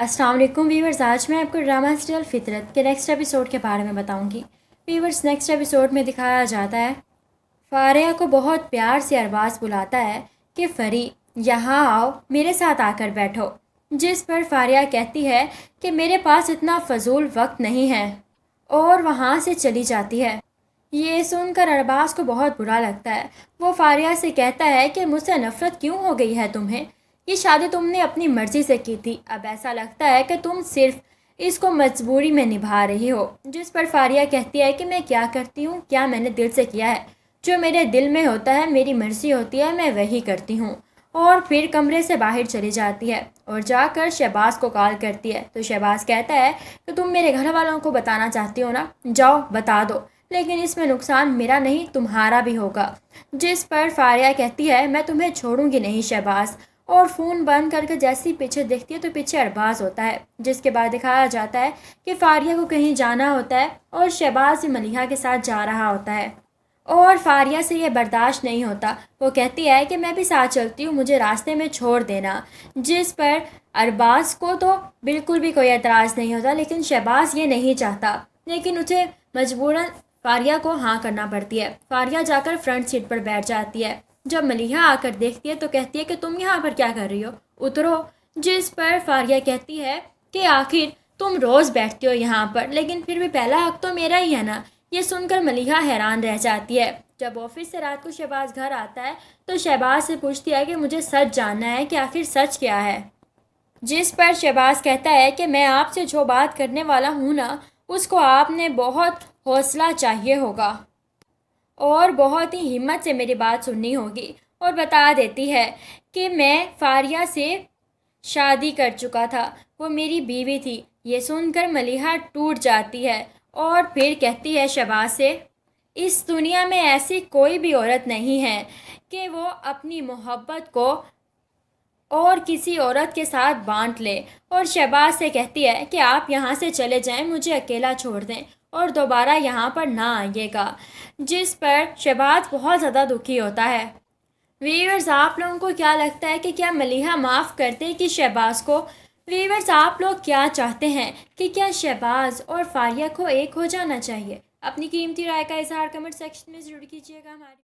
Aslam viewers आज मैं आपको ड्रामा सीरियल फितरत के नेक्स्ट एपिसोड के बारे में बताऊंगी वीवर्स नेक्स्ट एपिसोड में दिखाया जाता है फारिया को बहुत प्यार से अरबाज बुलाता है कि फरी यहाँ आओ मेरे साथ आकर बैठो जिस पर फारिया कहती है कि मेरे पास इतना फजूल वक्त नहीं है और वहाँ से चली जाती है ये सुनकर अरबाज को बहुत बुरा लगता है वो फारिया से कहता है कि मुझसे नफ़रत क्यों हो गई है तुम्हें ये शादी तुमने अपनी मर्जी से की थी अब ऐसा लगता है कि तुम सिर्फ इसको मजबूरी में निभा रही हो जिस पर फारिया कहती है कि मैं क्या करती हूँ क्या मैंने दिल से किया है जो मेरे दिल में होता है मेरी मर्जी होती है मैं वही करती हूँ और फिर कमरे से बाहर चली जाती है और जाकर शहबाज को कॉल करती है तो शहबाज कहता है कि तुम मेरे घर वालों को बताना चाहती हो ना जाओ बता दो लेकिन इसमें नुकसान मेरा नहीं तुम्हारा भी होगा जिस पर फारिया कहती है मैं तुम्हें छोड़ूंगी नहीं शहबाज और फ़ोन बंद करके जैसे ही पीछे देखती है तो पीछे अरबाज होता है जिसके बाद दिखाया जाता है कि फारिया को कहीं जाना होता है और शहबाज भी मलिहा के साथ जा रहा होता है और फारिया से यह बर्दाश्त नहीं होता वो कहती है कि मैं भी साथ चलती हूँ मुझे रास्ते में छोड़ देना जिस पर अरबाज को तो बिल्कुल भी कोई एतराज़ नहीं होता लेकिन शहबाज ये नहीं चाहता लेकिन उसे मजबूरन फारिया को हाँ करना पड़ती है फारिया जाकर फ्रंट सीट पर बैठ जाती है जब मलिहा आकर देखती है तो कहती है कि तुम यहाँ पर क्या कर रही हो उतरो जिस पर फारिया कहती है कि आखिर तुम रोज़ बैठती हो यहाँ पर लेकिन फिर भी पहला हक तो मेरा ही है ना ये सुनकर मलिहा हैरान रह जाती है जब ऑफिस से रात को शहबाज घर आता है तो शहबाज से पूछती है कि मुझे सच जानना है कि आखिर सच क्या है जिस पर शहबाज कहता है कि मैं आपसे जो बात करने वाला हूँ ना उसको आपने बहुत हौसला चाहिए होगा और बहुत ही हिम्मत से मेरी बात सुननी होगी और बता देती है कि मैं फारिया से शादी कर चुका था वो मेरी बीवी थी ये सुनकर मलिहा टूट जाती है और फिर कहती है शबाज से इस दुनिया में ऐसी कोई भी औरत नहीं है कि वो अपनी मोहब्बत को और किसी औरत के साथ बांट ले और शहबाज से कहती है कि आप यहाँ से चले जाएं मुझे अकेला छोड़ दें और दोबारा यहाँ पर ना आइएगा जिस पर शहबाज बहुत ज़्यादा दुखी होता है वीवर्स आप लोगों को क्या लगता है कि क्या मलिहा माफ़ करते कि शहबाज को वीवर्स आप लोग क्या चाहते हैं कि क्या शहबाज और फारिया को एक हो जाना चाहिए अपनी कीमती राय का इजहार कमेंट सेक्शन में ज़रूर कीजिएगा हमारी